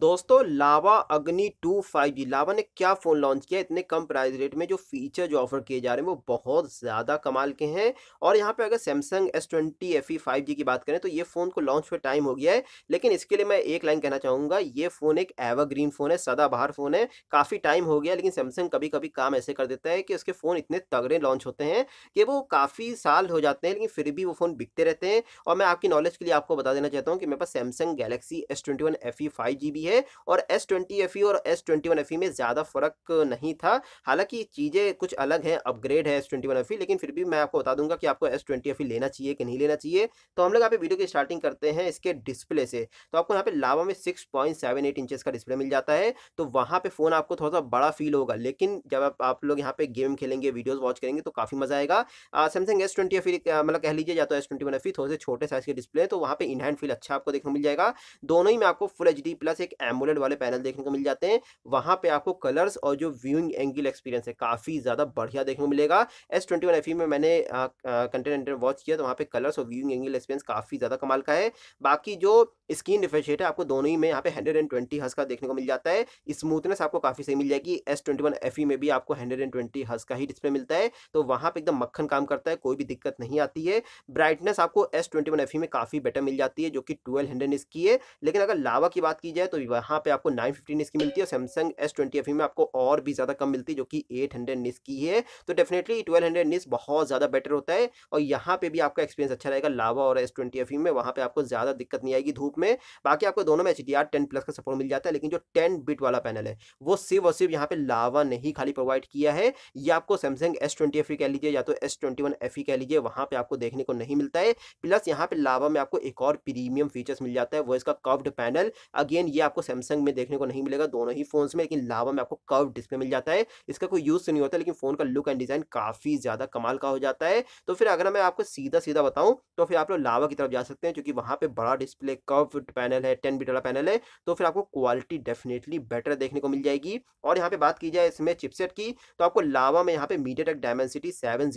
दोस्तों लावा अग्नि to five G लावा ने क्या फ़ोन लॉन्च किया इतने कम प्राइस रेट में जो फीचर जो ऑफर किए जा रहे हैं वो बहुत ज़्यादा कमाल के हैं और यहाँ पे अगर Samsung S twenty F E five G की बात करें तो ये फ़ोन को लॉन्च हुए टाइम हो गया है लेकिन इसके लिए मैं एक लाइन कहना चाहूँगा ये फ़ोन एक एवरग्रीन फ़ोन है सदाबहार फ़ोन है काफ़ी टाइम हो गया लेकिन सैमसंग कभी कभी काम ऐसे कर देता है कि उसके फ़ोन इतने तगड़े लॉन्च होते हैं कि वो काफ़ी साल हो जाते हैं लेकिन फिर भी वो फ़ोन बिकते रहते हैं और मैं आपकी नॉलेज के लिए आपको बता देना चाहता हूँ कि मेरे पास Samsung Galaxy S twenty one F E five G भी है है और एस ट्वेंटी एफ ई और S twenty one F E में ज़्यादा फ़र्क नहीं था हालांकि चीज़ें कुछ अलग हैं अपग्रेड है S twenty one F E लेकिन फिर भी मैं आपको बता दूंगा कि आपको एस ट्वेंटी एफ ई लेना चाहिए कि नहीं लेना चाहिए तो हम लोग यहाँ पे वीडियो की स्टार्टिंग करते हैं इसके डिस्प्ले से तो आपको यहाँ पे लावा में six point seven eight inches का डिस्प्ले मिल जाता है तो वहाँ पर फ़ोन आपको थोड़ा सा बड़ा फील होगा लेकिन जब आप, लोग यहाँ पे गेम खेलेंगे वीडियोज़ वॉच करेंगे तो काफ़ी मज़ा आएगा सैमसंग एस ट्वेंटी एफ मतलब कह लीजिए या तो एस ट्वेंटी वन एफ थोड़े से छोटे साइज़ के डिस्प्ले तो वहाँ पर इन फील अच्छा आपको देखने मिल जाएगा दोनों ही में आपको फुल एच प्लस एक एमुलेट वाले पैनल देखने को मिल जाते हैं वहां पे आपको कलर्स और जो व्यूइंग एंगल एक्सपीरियंस है काफ़ी ज़्यादा बढ़िया देखने को मिलेगा एस ट्वेंटी वन एफ में मैंने कंटेंट वॉच किया तो वहाँ पे कलर्स और व्यूइंग एंगल एक्सपीरियंस काफ़ी ज़्यादा कमाल का है बाकी जो स्किन है आपको दोनों ही में यहाँ पे हंड्रेड एंड ट्वेंटी हज का देखने को मिल जाता है स्मूथनेस आपको काफी सही मिल जाएगी S twenty one F E में भी आपको हंड्रेड एंड ट्वेंटी हज का ही डिस्प्ले मिलता है तो वहाँ पे एकदम मक्खन काम करता है कोई भी दिक्कत नहीं आती है ब्राइटनेस आपको S twenty one F E में काफी बेटर मिल जाती है जो कि ट्वेल्व हंड्रेड इसकी है लेकिन अगर लावा की बात की जाए तो वहाँ पे आपको नाइन फिफ्टीन इसकी मिलती है Samsung S twenty F E में आपको और भी ज्यादा कम मिलती है जो कि एट हंड्रेड निस की है तो डेफिनेटली ट्वेल्व हंड्रेड निस बहुत ज़्यादा बेटर होता है और यहाँ पे भी आपका एक्सपीरियंस अच्छा रहेगा लावा और एस ट्वेंटी एफ में वहाँ पे आपको ज़्यादा दिक्कत नहीं आएगी धूप में बाकी आपको दोनों में H D R ten plus का सपोर्ट मिल जाता है लेकिन जो टेन बिट वाला पैनल है वो सिर्फ और सिर्फ यहाँ पे लावा नहीं खाली प्रोवाइड किया है या आपको Samsung S twenty F E कह लीजिए या तो S twenty one F E कह लीजिए वहाँ पे आपको देखने को नहीं मिलता है प्लस यहाँ पे लावा में आपको एक और प्रीमियम फीचर्स मिल जाता है वो इसका कर्व्ड पैनल अगेन ये आपको सैमसंग में देखने को नहीं मिलेगा दोनों ही फोन में लेकिन लावा में आपको कर्व डिस्प्ले मिल जाता है इसका कोई यूज़ तो नहीं होता लेकिन फ़ोन का लुक एंड डिज़ाइन काफ़ी ज़्यादा कमाल का हो जाता है तो फिर अगर मैं आपको सीधा सीधा बताऊँ तो फिर आप लोग लावा की तरफ जा सकते हैं क्योंकि वहाँ पर बड़ा डिस्प्ले कर्व फुट पैनल है टेन बीट वाला पैनल है तो फिर आपको क्वालिटी डेफिनेटली बेटर देखने को मिल जाएगी और यहाँ पे बात की जाए इसमें चिपसेट की तो आपको लावा में यहाँ पे मीडिया टेक डायमेंसिटी सेवन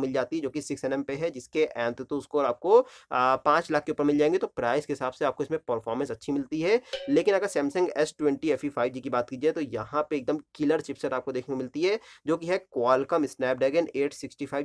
मिल जाती है जो कि सिक्स एन पे है जिसके एंथ तो उसको आपको पाँच लाख के ऊपर मिल जाएंगे तो प्राइस के हिसाब से आपको इसमें परफॉर्मेंस अच्छी मिलती है लेकिन अगर सैमसंग एस ट्वेंटी की बात की जाए तो यहाँ पे एकदम किलर चिपसेट आपको देखने को मिलती है जो कि है क्वालकम स्नैपड्रैगन एट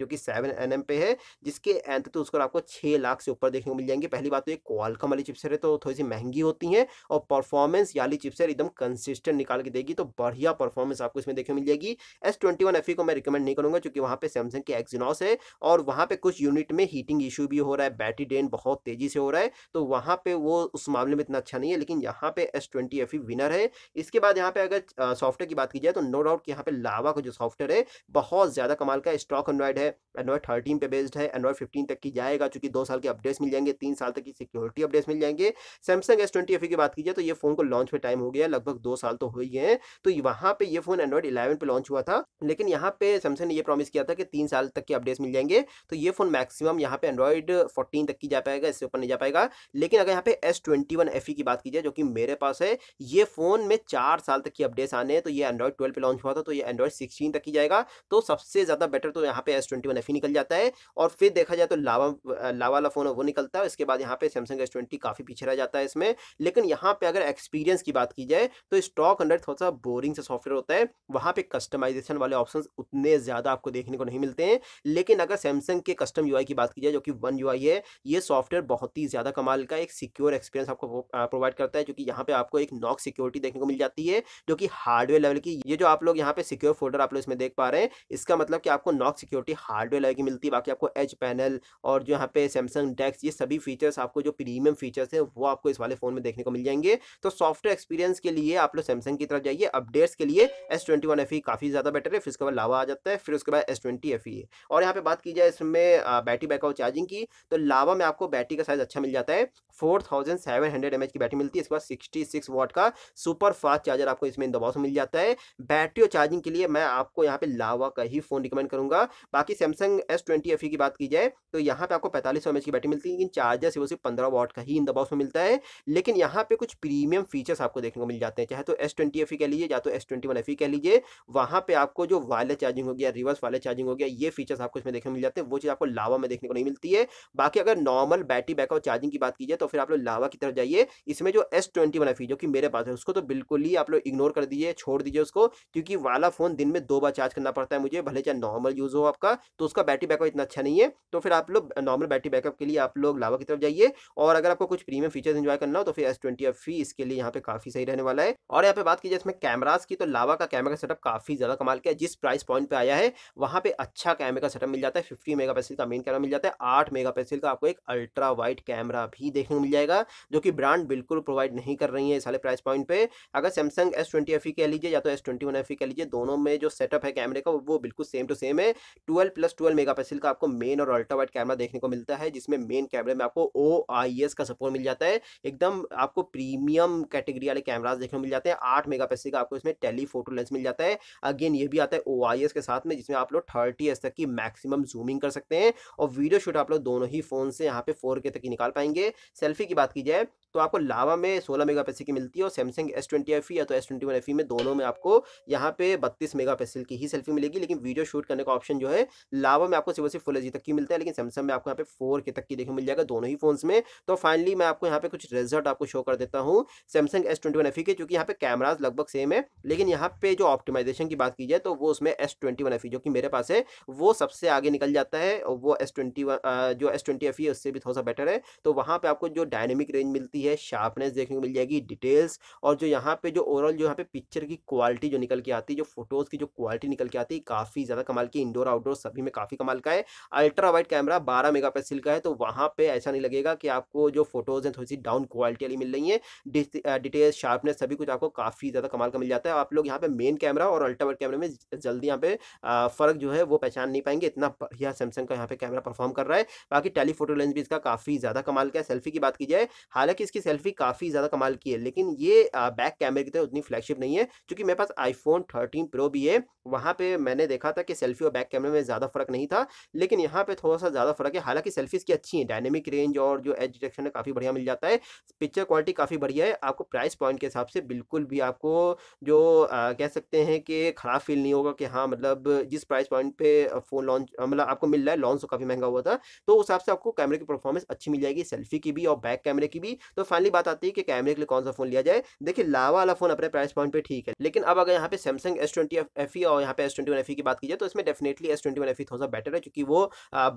जो कि सेवन एन पे है जिसके एंथ तो उसको आपको छः लाख से ऊपर देखने को मिल जाएंगे पहली बात तो ये क्वालकम वाली चिपसेट चिप्सरें तो थोड़ी सी महंगी होती हैं और परफॉर्मेंस याली चिप्सर एकदम कंसिस्टेंट निकाल के देगी तो बढ़िया परफॉर्मेंस आपको इसमें देखने मिल जाएगी एस ट्वेंटी e को मैं रिकमेंड नहीं करूँगा क्योंकि वहाँ पर सैमसंग के एक्जिनॉस है और वहाँ पर कुछ यूनिट में हीटिंग इशू भी हो रहा है बैटरी ड्रेन बहुत तेजी से हो रहा है तो वहाँ पर वो उस मामले में इतना अच्छा नहीं है लेकिन यहाँ पर एस ट्वेंटी विनर है इसके बाद यहाँ पर अगर सॉफ्टवेयर की बात की जाए तो नो डाउट यहाँ पर लावा का जो सॉफ्टवेयर है बहुत ज़्यादा कमाल का स्टॉक एंड्रॉइड है एंड्रॉयड थर्टीन पे बेस्ड है एंड्रॉयड फिफ्टीन तक की जाएगा चूंकि दो साल के अपडेट्स मिल जाएंगे तीन साल तक की सिक्योरिटी अपडेट्स मिल जाएंगे सैमसंग एस ट्वेंटी की बात कीजिए तो ये फोन को लॉन्च में टाइम हो गया लगभग दो साल तो हो ही है तो वहाँ पे ये फोन एंड्रॉइड इलेवन पे लॉन्च हुआ था लेकिन यहाँ पे सैमसंग ने यह प्रॉमिस किया था कि तीन साल तक के अपडेट्स मिल जाएंगे तो ये फोन मैक्सिमम यहाँ पे एंड्रॉइड फोर्टीन तक की जा पाएगा इससे ऊपर नहीं जा पाएगा लेकिन अगर यहाँ पे S twenty one F E की बात जो कि मेरे पास है ये फोन में चार साल तक की अपडेट्स आने हैं तो ये एंड्रॉइड ट्वेल्व पे लॉन्च हुआ था तो ये एंड्रॉइड सिक्सटीन तक की जाएगा तो सबसे ज़्यादा बेटर तो यहाँ पे एस ट्वेंटी वन एफ काफ़ी निकल जाता है और फिर देखा जाए तो लावा लावा वाला फ़ोन वो निकलता है इसके बाद यहाँ पे सैमसंग एस ट्वेंटी काफ़ी पीछे रह जाता है इसमें लेकिन यहाँ पे अगर एक्सपीरियंस की बात की जाए तो स्टॉक अंडर थोड़ा सा बोरिंग से सॉफ्टवेयर होता है वहाँ पे कस्टमाइजेशन वाले ऑप्शन उतने ज़्यादा आपको देखने को नहीं मिलते हैं लेकिन अगर सैमसंग के कस्टम यू की बात की जाए जो कि वन यू है ये सॉफ्टवेयर बहुत ही ज़्यादा कमाल का एक सिक्योर एक्सपीरियंस आपको प्रोवाइड करता है क्योंकि यहाँ पे आपको एक नॉक सिक्योरिटी देखने को मिल जाती है जो कि हार्डवेयर लेवल की ये जो आप लोग यहाँ पे सिक्योर फोल्डर आप लोग इसमें देख पा रहे हैं इसका मतलब कि आपको नॉक सिक्योरिटी हार्डवेयर पे लगे मिलती है बाकी आपको एच पैनल और जो यहाँ पे सैमसंग डेक्स ये सभी फीचर्स आपको जो प्रीमियम फीचर्स हैं वो आपको इस वाले फ़ोन में देखने को मिल जाएंगे तो सॉफ्टवेयर एक्सपीरियंस के लिए आप लोग सैमसंग की तरफ जाइए अपडेट्स के लिए एस ट्वेंटी e काफ़ी ज़्यादा बेटर है फिर उसके बाद लावा आ जाता है फिर उसके बाद एस ट्वेंटी e और यहाँ पे बात की जाए इसमें बैटरी बैकअप चार्जिंग की तो लावा में आपको बैटरी का साइज अच्छा मिल जाता है फोर थाउजेंड की बैटरी मिलती है इसके बाद सिक्सटी सिक्स वाट का सुपर फास्ट चार्जर आपको इसमें दबाव से मिल जाता है बैटरी और चार्जिंग के लिए मैं आपको यहाँ पे लावा का ही फ़ोन रिकमेंड करूंगा बाकी Samsung Samsung S twenty F की बात की जाए तो यहाँ पे आपको पैंतालीस सौ की बैटरी मिलती है लेकिन चार्जर से वो सिर्फ पंद्रह वॉट का ही इन द बॉक्स में मिलता है लेकिन यहाँ पे कुछ प्रीमियम फीचर्स आपको देखने को मिल जाते हैं चाहे तो एस ट्वेंटी एफ कह लीजिए या तो एस ट्वेंटी वन एफ कह लीजिए वहाँ पे आपको जो वायरलेस चार्जिंग हो गया रिवर्स वायरलेस चार्जिंग हो गया ये फीचर्स आपको इसमें देखने को मिल जाते हैं वो चीज़ आपको लावा में देखने को नहीं मिलती है बाकी अगर नॉर्मल बैटरी बैकअप चार्जिंग की बात की जाए तो फिर आप लोग लावा की तरफ जाइए इसमें जो एस ट्वेंटी e, जो कि मेरे पास है उसको तो बिल्कुल ही आप लोग इग्नोर कर दीजिए छोड़ दीजिए उसको क्योंकि वाला फोन दिन में दो बार चार्ज करना पड़ता है मुझे भले चाहे नॉर्मल यूज़ हो आपका तो उसका बैटरी बैकअप इतना अच्छा नहीं है तो फिर आप लोग नॉर्मल बैटरी बैकअप के लिए आप लोग लावा की तरफ जाइए और अगर आपको कुछ प्रीमियम फीचर्स इन्जॉय करना हो तो फिर एस ट्वेंटी एफ इसके लिए यहाँ पे काफी सही रहने वाला है और यहाँ पे बात की जाए इसमें कैमराज की तो लावा का कैमरा का सेटअप काफी ज्यादा कमाल का है जिस प्राइस पॉइंट पर आया है वहाँ पे अच्छा कैमरे का सेटअप मिल जाता है फिफ्टी मेगा का मेन कैमरा मिल जाता है आठ मेगा का आपको एक अल्ट्रा वाइड कैमरा भी देखने को मिल जाएगा जो कि ब्रांड बिल्कुल प्रोवाइड नहीं कर रही है इस वाले प्राइस पॉइंट पे अगर सैमसंग एस ट्वेंटी एफ कह लीजिए या तो एस ट्वेंटी वन एफ कह लीजिए दोनों में जो सेटअप है कैमरे का वो बिल्कुल सेम टू सेम है ट्वेल्व प्लस ट्वेल्व पिक्सल का आपको मेन और अल्ट्रा वाइड कैमरा देखने को मिलता है जिसमें मेन कैमरे में आपको ओ आई का सपोर्ट मिल जाता है एकदम आपको प्रीमियम कैटेगरी वाले कैमराज देखने को मिल जाते हैं आठ मेगा का आपको इसमें टेलीफोटो लेंस मिल जाता है अगेन ये भी आता है ओ के साथ में जिसमें आप लोग थर्टी तक की मैक्सिमम जूमिंग कर सकते हैं और वीडियो शूट आप लोग दोनों ही फोन से यहाँ पे फोर तक ही निकाल पाएंगे सेल्फी की बात की जाए तो आपको लावा में 16 मेगापिक्सल की मिलती है और सैमसंग एस ट्वेंटी एफ या तो एस ट्वेंटी वन एफ में दोनों में आपको यहाँ पे 32 मेगापिक्सल की ही सेल्फी मिलेगी लेकिन वीडियो शूट करने का ऑप्शन जो है लावा में आपको सिर्फ सिर्फ फुल एच तक की मिलता है लेकिन सैमसंग में आपको यहाँ पे फोर के तक की देखने मिल जाएगा दोनों ही फोन्स में तो फाइनली मैं आपको यहाँ पे कुछ रिजल्ट आपको शो कर देता हूँ सैमसंग एस ट्वेंटी के क्योंकि यहाँ पे कैमराज लगभग सेम है लेकिन यहाँ पे जो ऑप्टिमाइजेशन की बात की जाए तो वो उसमें एस ट्वेंटी e जो कि मेरे पास है वो सबसे आगे निकल जाता है और वो एस जो एस ट्वेंटी e है उससे भी थोड़ा सा बेटर है तो वहाँ पर आपको जो डायनेमिक रेंज मिलती है शार्पनेस देखने को मिल जाएगी डिटेल्स और जो यहाँ पे जो ओवरऑल जो यहाँ पे पिक्चर की क्वालिटी जो निकल के आती है जो फोटोज़ की जो क्वालिटी निकल के आती है काफ़ी ज़्यादा कमाल की इंडोर आउटडोर सभी में काफ़ी कमाल का है अल्ट्रा वाइड कैमरा बारह मेगा का है तो वहां पर ऐसा नहीं लगेगा कि आपको जो फोटोज़ हैं थोड़ी सी डाउन क्वालिटी वाली मिल रही है डिटेल शार्पनेस सभी कुछ आपको काफ़ी ज़्यादा कमाल का मिल जाता है आप लोग यहाँ पे मेन कैमरा और अल्ट्रा वाइड कैमरे में जल्दी यहाँ पे फ़र्क जो है वो पहचान नहीं पाएंगे इतना बढ़िया सैमसंग का यहाँ पे कैमरा परफॉर्म कर रहा है बाकी टेलीफोटो लेंस भी इसका काफ़ी ज़्यादा कमाल का है सेल्फी की बात की जाए हालांकि इसकी सेल्फी काफ़ी ज़्यादा कमाल की है लेकिन ये बैक कैमरे की तरह तो उतनी फ्लैगशिप नहीं है क्योंकि मेरे पास आईफोन थर्टीन प्रो भी है वहाँ पर मैंने देखा था कि सेल्फी और बैक कैमरे में ज़्यादा फ़र्क फर्क नहीं था लेकिन यहाँ पे थोड़ा सा ज़्यादा फर्क है हालांकि सेल्फीज की अच्छी है डायनेमिक रेंज और जो एज डिटेक्शन है काफ़ी बढ़िया मिल जाता है पिक्चर क्वालिटी काफ़ी बढ़िया है आपको प्राइस पॉइंट के हिसाब से बिल्कुल भी आपको जो आ, कह सकते हैं कि ख़राब फील नहीं होगा कि हाँ मतलब जिस प्राइस पॉइंट पे फ़ोन लॉन्च मतलब आपको मिल रहा है लॉन्च तो काफ़ी महंगा हुआ था तो उस हिसाब से आपको कैमरे की परफॉर्मेंस अच्छी मिल जाएगी सेल्फी की भी और बैक कैमरे की भी तो फाइनली बात आती है कि कैमरे के लिए कौन सा फ़ोन लिया जाए देखिए लावा वाला फ़ोन अपने प्राइस पॉइंट पे ठीक है लेकिन अब अगर यहाँ पे Samsung S twenty F E और यहाँ पे S twenty one F E की बात की जाए तो इसमें definitely S twenty one F E थोड़ा सा बेटर है क्योंकि वो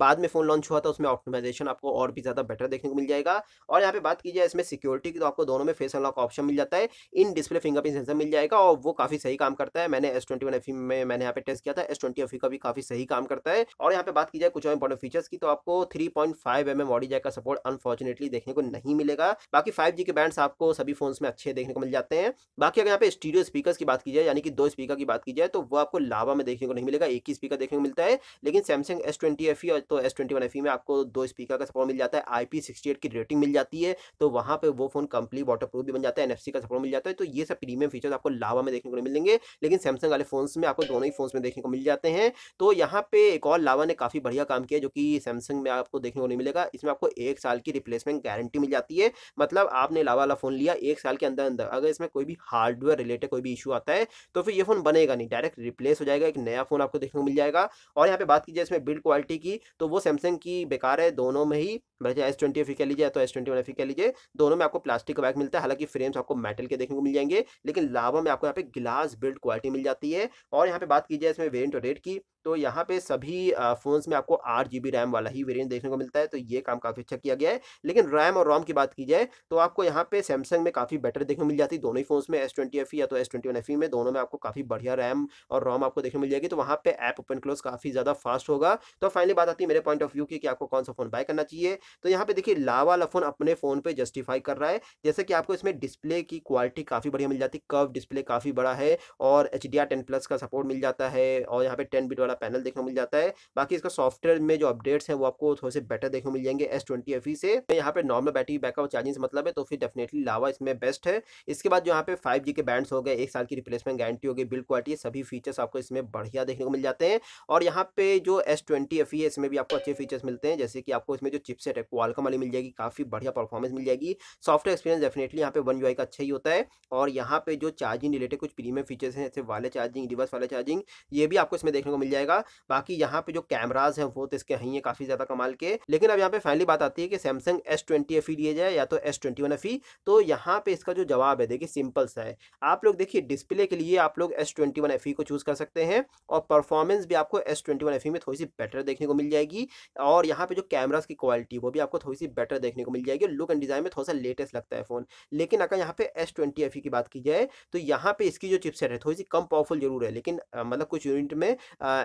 बाद में फ़ोन लॉन्च हुआ था उसमें ऑप्टिमाइजेशन आपको और भी ज़्यादा बेटर देखने को मिल जाएगा और यहाँ पे बात की जाए इसमें सिक्योरिटी की तो आपको दोनों में फेस अनलॉक ऑप्शन मिल जाता है इन डिस्प्ले फिंगरप्रिंट सेंसर मिल जाएगा और वो काफ़ी सही काम करता है मैंने एस ट्वेंटी e में मैंने यहाँ पे टेस्ट किया था एस ट्वेंटी e का भी काफ़ी सही काम करता है और यहाँ पे बात की जाए कुछ और इंपॉर्टेंट फीचर्स की तो आपको three point five M M audio jack का सपोर्ट अनफॉर्चुनेटली देखने को नहीं मिलेगा बाकी फाइव जी के बैंड्स आपको सभी फोन्स में अच्छे देखने को मिल जाते हैं बाकी अगर यहाँ पे स्टीडियो स्पीकर की बात की जाए यानी कि दो स्पीकर की बात की जाए तो वो आपको लावा में देखने को नहीं मिलेगा एक ही स्पीकर देखने को मिलता है लेकिन Samsung S twenty F E और तो S twenty one F E में आपको दो स्पीकर का सपोर्ट मिल जाता है आई पी सिक्सटी एट की रेटिंग मिल जाती है तो वहाँ पर वो फोन कंप्लीट वाटर प्रूफ भी बन जाता है एन एफ सी का सपोर्ट मिल जाता है तो ये सब प्रीमियम फीचर्स आपको लावा में देखने को मिलेंगे लेकिन सैमसंग वाले फोन में आपको दोनों ही फोन में देखने को मिल जाते हैं तो यहाँ पे एक और लावा ने काफ़ी बढ़िया काम किया जो कि सैमसंग में आपको देखने को नहीं मिलेगा इसमें आपको एक साल की रिप्लेसमेंट गारंटी मिल जाती है मतलब आपने लावा वाला फ़ोन लिया एक साल के अंदर अंदर अगर इसमें कोई भी हार्डवेयर रिलेटेड कोई भी इशू आता है तो फिर ये फ़ोन बनेगा नहीं डायरेक्ट रिप्लेस हो जाएगा एक नया फ़ोन आपको देखने को मिल जाएगा और यहाँ पे बात बात की जाए इसमें बिल्ड क्वालिटी की तो वो सैमसंग की बेकार है दोनों में ही बल्कि एस ट्वेंटी एफ कह लीजिए तो एस ट्वेंटी वन एफ कह लीजिए दोनों में आपको प्लास्टिक का बैग मिलता है हालांकि फ्रेम्स आपको मेटल के देखने को मिल जाएंगे लेकिन लावा में आपको यहाँ पे ग्लास बिल्ड क्वालिटी मिल जाती है और यहाँ पे बात की जाए इसमें वेरियंट रेट की तो यहाँ पे सभी फ़ोन्स में आपको आठ जी रैम वाला ही वेरियंट देखने को मिलता है तो ये काम काफ़ी अच्छा किया गया है लेकिन रैम और रोम की बात की जाए तो आपको यहाँ पे सैमसंग में काफ़ी बेटर देखने मिल जाती है दोनों ही फोन्स में एस ट्वेंटी e या तो एस ट्वेंटी e में दोनों में आपको काफ़ी बढ़िया रैम और रोम आपको देखने मिल जाएगी तो वहाँ पे ऐप ओपन क्लोज काफ़ी ज़्यादा फास्ट होगा तो फाइनली बात आती है मेरे पॉइंट ऑफ व्यू की कि आपको कौन सा फ़ोन बाय करना चाहिए तो यहाँ पे देखिए लावा फोन अपने फ़ोन पे जस्टिफाई कर रहा है जैसे कि आपको इसमें डिस्प्ले की क्वालिटी काफ़ी बढ़िया मिल जाती है कर्व डिस्प्ले काफ़ी बड़ा है और एच डी प्लस का सपोर्ट मिल जाता है और यहाँ पे टेन बिट वाला वाला पैनल देखने मिल जाता है बाकी इसका सॉफ्टवेयर में जो अपडेट्स है वो आपको थोड़े से बेटर देखने मिल जाएंगे एस ट्वेंटी एफ से तो यहाँ पे नॉर्मल बैटरी बैकअप चार्जिंग मतलब है तो फिर डेफिनेटली लावा इसमें बेस्ट है इसके बाद यहाँ पे फाइव के बैंड हो गए एक साल की रिप्लेसमेंट गारंटी हो गई बिल्ड क्वालिटी सभी फीचर्स आपको इसमें बढ़िया देखने को मिल जाते हैं और यहाँ पे जो एस ट्वेंटी एफ है इसमें भी आपको अच्छे फीचर्स मिलते हैं जैसे कि आपको इसमें जो चिपसेट है क्वालकम वाली मिल जाएगी काफ़ी बढ़िया परफॉर्मेंस मिल जाएगी सॉफ्टवेयर एक्सपीरियंस डेफिनेटली यहाँ पे वन यू का अच्छा ही होता है और यहाँ पे जो चार्जिंग रिलेटेड कुछ प्रीमियम फीचर्स हैं जैसे वाले चार्जिंग रिवर्स वाले चार्जिंग ये भी आपको इसमें देखने को मिल जाएगा जाएगा बाकी यहाँ पे जो कैमराज हैं वो तो इसके हैं काफ़ी ज़्यादा कमाल के लेकिन अब यहाँ पे फाइनली बात आती है कि Samsung S twenty F E जाए या तो S twenty one F E तो यहाँ पे इसका जो जवाब है देखिए सिंपल सा है आप लोग देखिए डिस्प्ले के लिए आप लोग S twenty one F E को चूज़ कर सकते हैं और परफॉर्मेंस भी आपको S twenty one F E में थोड़ी सी बेटर देखने को मिल जाएगी और यहाँ पे जो कैमराज की क्वालिटी वो भी आपको थोड़ी सी बेटर देखने को मिल जाएगी लुक एंड डिज़ाइन में थोड़ा सा लेटेस्ट लगता है फ़ोन लेकिन अगर यहाँ पे एस ट्वेंटी एफ ई की बात की जाए तो यहाँ पे इसकी जो चिपसेट है थोड़ी सी कम पावरफुल जरूर है लेकिन मतलब कुछ यूनिट में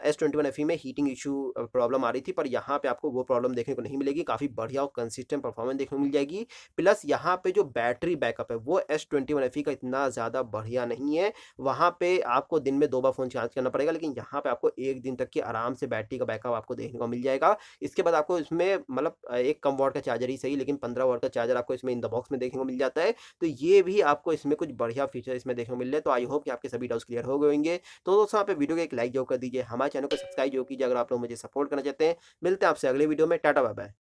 S twenty one F E में हीटिंग इशू प्रॉब्लम आ रही थी पर यहाँ पे आपको वो प्रॉब्लम देखने को नहीं मिलेगी काफ़ी बढ़िया और कंसिस्टेंट परफॉर्मेंस देखने को मिल जाएगी प्लस यहाँ पे जो बैटरी बैकअप है वो S twenty one F E का इतना ज़्यादा बढ़िया नहीं है वहाँ पे आपको दिन में दो बार फ़ोन चार्ज करना पड़ेगा लेकिन यहाँ पे आपको एक दिन तक की आराम से बैटरी का बैकअप आपको देखने को मिल जाएगा इसके बाद आपको इसमें मतलब एक कम वॉट का चार्जर ही सही लेकिन पंद्रह वॉट का चार्जर आपको इसमें इन द बॉक्स में देखने को मिल जाता है तो ये भी आपको इसमें कुछ बढ़िया फीचर इसमें देखने को मिल रहे तो आई होप कि आपके सभी डाउट्स क्लियर हो गएंगे तो दोस्तों आप वीडियो को एक लाइक जो कर दीजिए हमारे चैनल को सब्सक्राइब जो कीजिए अगर आप लोग मुझे सपोर्ट करना चाहते हैं मिलते हैं आपसे अगले वीडियो में टाटा बाय बाय